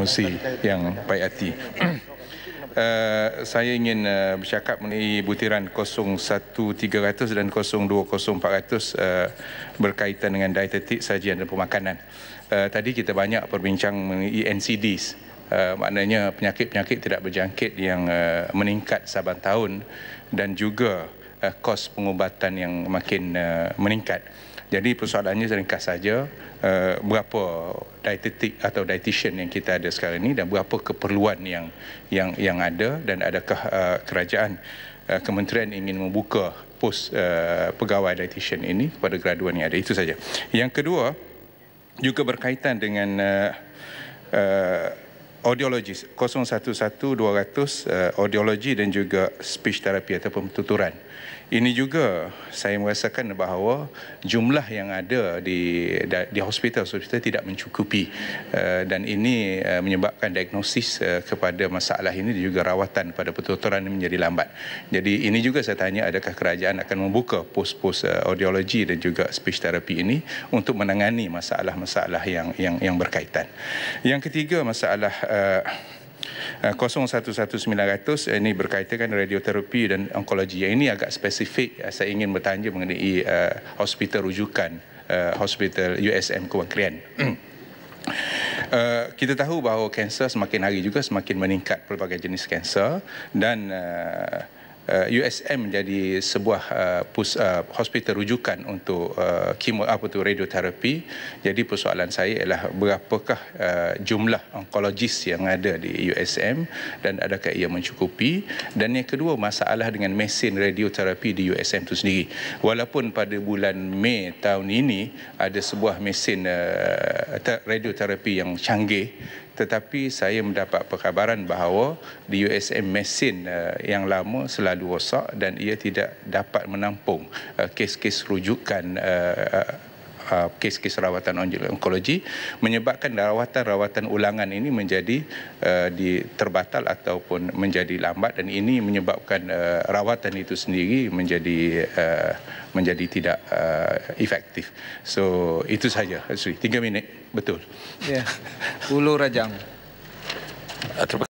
kongsi yang baik hati. Uh, saya ingin uh, bercakap mengenai butiran 01300 dan 020400 uh, berkaitan dengan dietetik, sajian dan pemakanan. Uh, tadi kita banyak berbincang mengenai NCDs, uh, maknanya penyakit-penyakit tidak berjangkit yang uh, meningkat saban tahun dan juga uh, kos pengubatan yang makin uh, meningkat. Uh, jadi persoalannya ringkas saja uh, berapa dietetik atau dietitian yang kita ada sekarang ini dan berapa keperluan yang yang yang ada dan adakah uh, kerajaan uh, kementerian ingin membuka pos uh, pegawai dietitian ini kepada graduan yang ada itu saja. Yang kedua juga berkaitan dengan uh, uh, audiologis 011 200 uh, audiologi dan juga speech therapy ataupun tuturan ini juga saya merasakan bahawa jumlah yang ada di di hospital hospital tidak mencukupi eh, dan ini eh, menyebabkan diagnosis eh, kepada masalah ini dan juga rawatan pada pertuturan menjadi lambat. Jadi ini juga saya tanya adakah kerajaan akan membuka pos-pos audiologi dan juga speech therapy ini untuk menangani masalah-masalah yang yang yang berkaitan. Yang ketiga masalah uh, 011900 eh, eh, ini berkaitan radioterapi dan onkologi. Yang ini agak spesifik eh, saya ingin bertanya mengenai hospital rujukan hospital USM Kewangkrian. Uh, kita tahu bahawa kanser semakin hari juga semakin meningkat pelbagai jenis kanser dan uh, USM uh, menjadi sebuah uh, uh, hospital rujukan untuk uh, kemo apa tu radioterapi. Jadi persoalan saya ialah berapakah uh, jumlah onkologis yang ada di USM dan adakah ia mencukupi? Dan yang kedua masalah dengan mesin radioterapi di USM itu sendiri. Walaupun pada bulan Mei tahun ini ada sebuah mesin uh, radioterapi yang canggih tetapi saya mendapat perkhabaran bahawa di USM mesin uh, yang lama selalu rosak dan ia tidak dapat menampung uh, kes-kes rujukan uh, kes-kes uh, rawatan onkologi menyebabkan rawatan-rawatan ulangan ini menjadi uh, terbatal ataupun menjadi lambat dan ini menyebabkan uh, rawatan itu sendiri menjadi uh, menjadi tidak uh, efektif. So itu saja, Sri. Tiga minit, betul. Ya, yeah. Ulu Rajang. Uh, terima